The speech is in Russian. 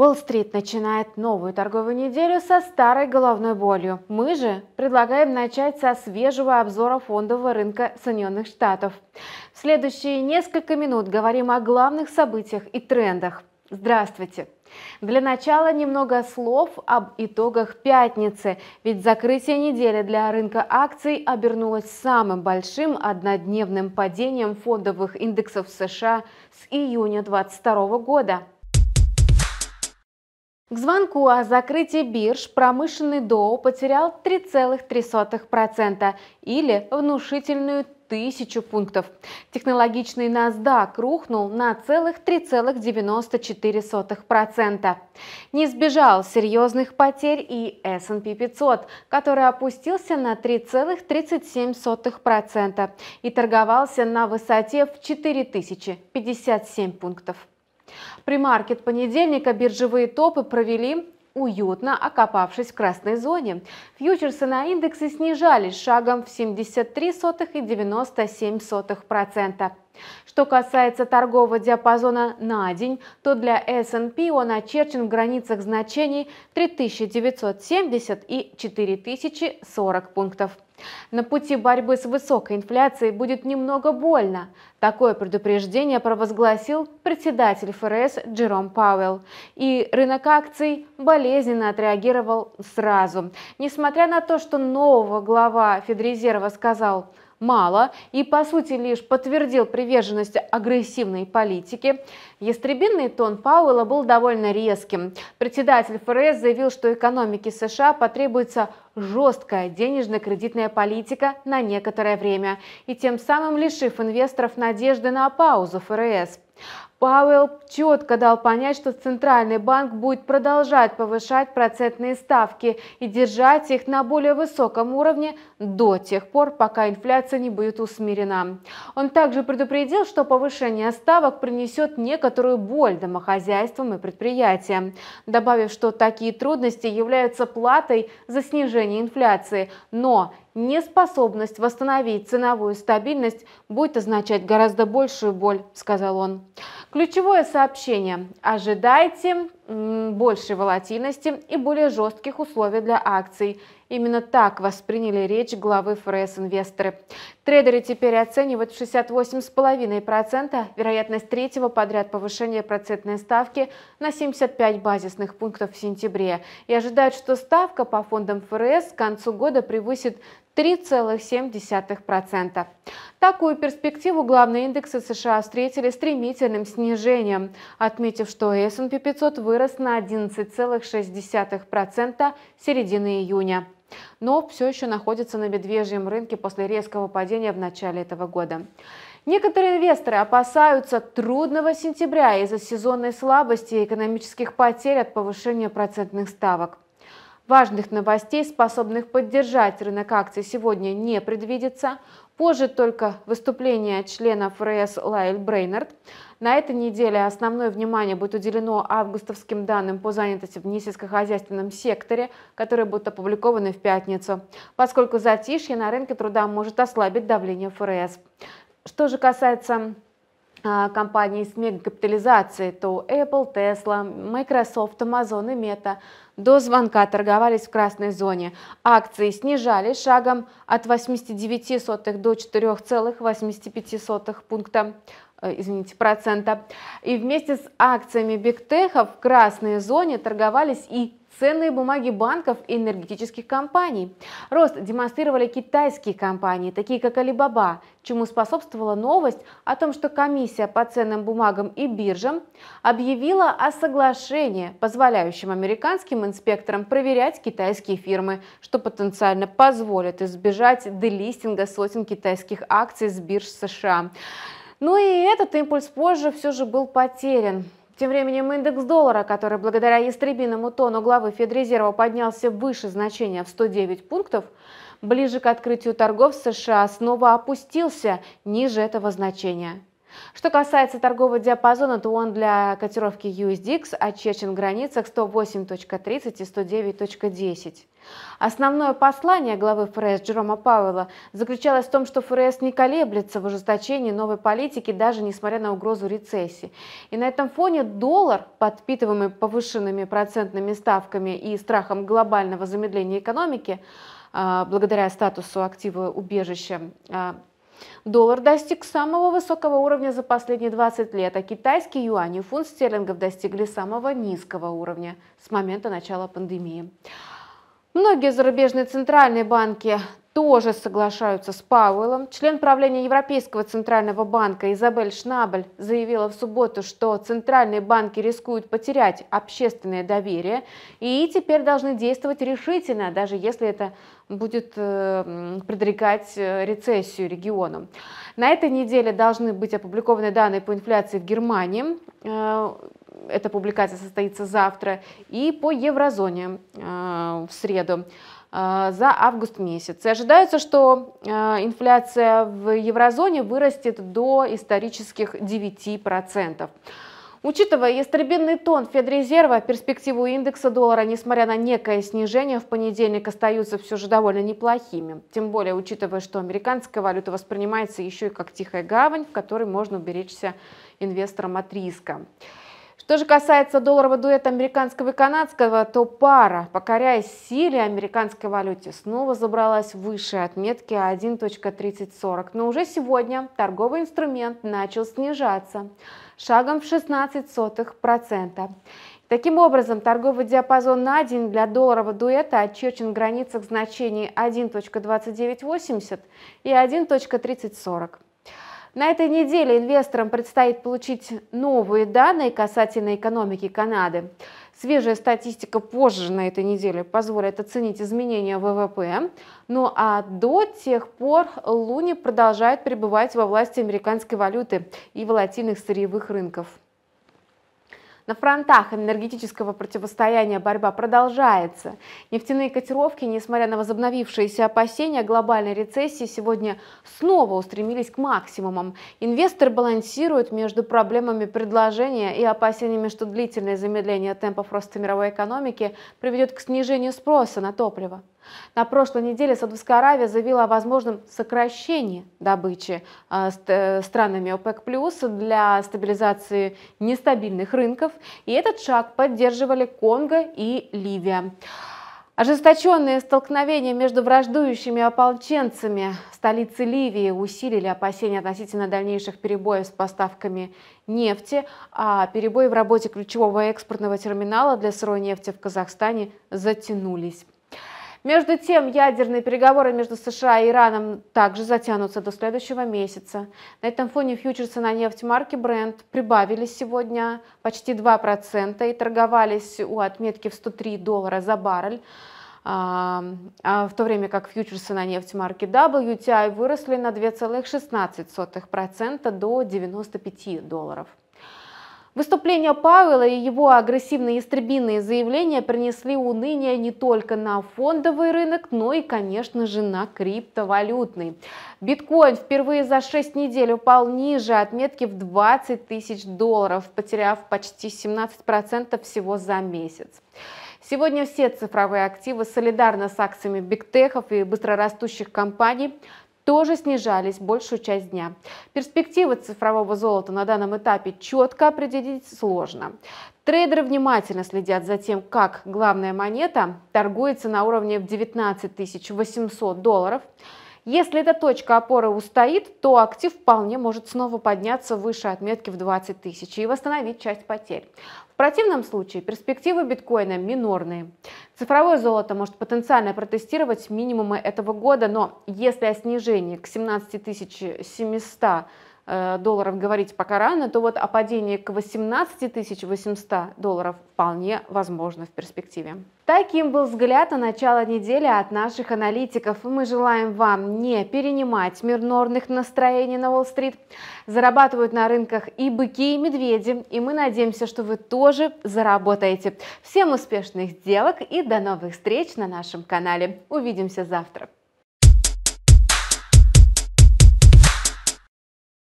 Уолл-стрит начинает новую торговую неделю со старой головной болью. Мы же предлагаем начать со свежего обзора фондового рынка Соединенных Штатов. В следующие несколько минут говорим о главных событиях и трендах. Здравствуйте! Для начала немного слов об итогах пятницы, ведь закрытие недели для рынка акций обернулось самым большим однодневным падением фондовых индексов США с июня 2022 года – к звонку о закрытии бирж промышленный ДО потерял 3,3% или внушительную тысячу пунктов. Технологичный NASDAQ рухнул на целых 3,94%. Не избежал серьезных потерь и S&P 500, который опустился на 3,37% и торговался на высоте в 4057 пунктов. При маркет понедельника биржевые топы провели уютно окопавшись в красной зоне. Фьючерсы на индексы снижались шагом в 73 сотых и 97 сотых процента. Что касается торгового диапазона на день, то для S&P он очерчен в границах значений 3970 и 4040 пунктов. На пути борьбы с высокой инфляцией будет немного больно. Такое предупреждение провозгласил председатель ФРС Джером Пауэлл. И рынок акций болезненно отреагировал сразу. Несмотря на то, что нового глава Федрезерва сказал – мало и, по сути, лишь подтвердил приверженность агрессивной политике, ястребинный тон Пауэлла был довольно резким. Председатель ФРС заявил, что экономике США потребуется жесткая денежно-кредитная политика на некоторое время, и тем самым лишив инвесторов надежды на паузу ФРС. Пауэлл четко дал понять, что Центральный банк будет продолжать повышать процентные ставки и держать их на более высоком уровне до тех пор, пока инфляция не будет усмирена. Он также предупредил, что повышение ставок принесет некоторую боль домохозяйствам и предприятиям, добавив, что такие трудности являются платой за снижение инфляции, но Неспособность восстановить ценовую стабильность будет означать гораздо большую боль, сказал он. Ключевое сообщение. Ожидайте большей волатильности и более жестких условий для акций. Именно так восприняли речь главы ФРС инвесторы. Трейдеры теперь оценивают в 68,5% вероятность третьего подряд повышения процентной ставки на 75 базисных пунктов в сентябре и ожидают, что ставка по фондам ФРС к концу года превысит 3,7%. Такую перспективу главные индексы США встретили стремительным снижением, отметив, что S&P 500 вырос на 11,6% с середины июня но все еще находится на медвежьем рынке после резкого падения в начале этого года. Некоторые инвесторы опасаются трудного сентября из-за сезонной слабости и экономических потерь от повышения процентных ставок. Важных новостей, способных поддержать рынок акций, сегодня не предвидится. Позже только выступление членов ФРС Лайль Брейнард. На этой неделе основное внимание будет уделено августовским данным по занятости в несельскохозяйственном секторе, которые будут опубликованы в пятницу, поскольку затишье на рынке труда может ослабить давление ФРС. Что же касается а, компаний с мегакапитализацией, то Apple, Tesla, Microsoft, Amazon и Meta до звонка торговались в красной зоне. Акции снижали шагом от 89 до 4,85 пункта э, извините, процента. И вместе с акциями бигтеха в красной зоне торговались и ценные бумаги банков и энергетических компаний. Рост демонстрировали китайские компании, такие как Alibaba, чему способствовала новость о том, что комиссия по ценным бумагам и биржам объявила о соглашении, позволяющем американским инспекторам проверять китайские фирмы, что потенциально позволит избежать делистинга сотен китайских акций с бирж США. Ну и этот импульс позже все же был потерян. Тем временем индекс доллара, который благодаря ястребиному тону главы Федрезерва поднялся выше значения в 109 пунктов, ближе к открытию торгов в США снова опустился ниже этого значения. Что касается торгового диапазона, то он для котировки USDX очерчен а в границах 108.30 и 109.10. Основное послание главы ФРС Джерома Пауэлла заключалось в том, что ФРС не колеблется в ужесточении новой политики, даже несмотря на угрозу рецессии. И на этом фоне доллар, подпитываемый повышенными процентными ставками и страхом глобального замедления экономики, а, благодаря статусу актива убежища, а, Доллар достиг самого высокого уровня за последние 20 лет, а китайский юань и фунт стерлингов достигли самого низкого уровня с момента начала пандемии. Многие зарубежные центральные банки тоже соглашаются с Пауэллом. Член правления Европейского центрального банка Изабель Шнабель заявила в субботу, что центральные банки рискуют потерять общественное доверие и теперь должны действовать решительно, даже если это будет э, предрекать э, рецессию региону. На этой неделе должны быть опубликованы данные по инфляции в Германии. Э, эта публикация состоится завтра, и по еврозоне э, в среду э, за август месяц. И ожидается, что э, инфляция в еврозоне вырастет до исторических 9%. Учитывая ястребинный тон Федрезерва, перспективу индекса доллара, несмотря на некое снижение, в понедельник остаются все же довольно неплохими. Тем более, учитывая, что американская валюта воспринимается еще и как тихая гавань, в которой можно уберечься инвесторам от риска. Что же касается долларового дуэта американского и канадского, то пара, покоряясь силе американской валюте, снова забралась выше отметки 1.3040. Но уже сегодня торговый инструмент начал снижаться шагом в 16%. Таким образом, торговый диапазон на день для долларового дуэта очерчен в границах значений 1.2980 и 1.3040. На этой неделе инвесторам предстоит получить новые данные касательно экономики Канады. Свежая статистика позже на этой неделе позволит оценить изменения ВВП. Ну а до тех пор Луни продолжает пребывать во власти американской валюты и волатильных сырьевых рынков. На фронтах энергетического противостояния борьба продолжается. Нефтяные котировки, несмотря на возобновившиеся опасения глобальной рецессии, сегодня снова устремились к максимумам. Инвестор балансирует между проблемами предложения и опасениями, что длительное замедление темпов роста мировой экономики приведет к снижению спроса на топливо. На прошлой неделе Саудовская Аравия заявила о возможном сокращении добычи э, э, странами ОПЕК+, для стабилизации нестабильных рынков, и этот шаг поддерживали Конго и Ливия. Ожесточенные столкновения между враждующими ополченцами столицы Ливии усилили опасения относительно дальнейших перебоев с поставками нефти, а перебои в работе ключевого экспортного терминала для сырой нефти в Казахстане затянулись. Между тем, ядерные переговоры между США и Ираном также затянутся до следующего месяца. На этом фоне фьючерсы на нефть марки Brent прибавили сегодня почти 2% и торговались у отметки в 103 доллара за баррель а, а в то время как фьючерсы на нефть марки WTI выросли на 2,16% до 95 долларов. Выступление Пауэлла и его агрессивные истребинные заявления принесли уныние не только на фондовый рынок, но и, конечно же, на криптовалютный. Биткоин впервые за 6 недель упал ниже отметки в 20 тысяч долларов, потеряв почти 17% всего за месяц. Сегодня все цифровые активы солидарно с акциями бигтехов и быстрорастущих компаний тоже снижались большую часть дня. Перспективы цифрового золота на данном этапе четко определить сложно. Трейдеры внимательно следят за тем, как главная монета торгуется на уровне в 19 800 долларов – если эта точка опоры устоит, то актив вполне может снова подняться выше отметки в 20 тысяч и восстановить часть потерь. В противном случае перспективы биткоина минорные. Цифровое золото может потенциально протестировать минимумы этого года, но если о снижении к 17 700 Э, долларов говорить пока рано, то вот о падении к 18 800 долларов вполне возможно в перспективе. Таким был взгляд на начало недели от наших аналитиков. Мы желаем вам не перенимать мирнорных настроений на Уолл-стрит. Зарабатывают на рынках и быки, и медведи. И мы надеемся, что вы тоже заработаете. Всем успешных сделок и до новых встреч на нашем канале. Увидимся завтра.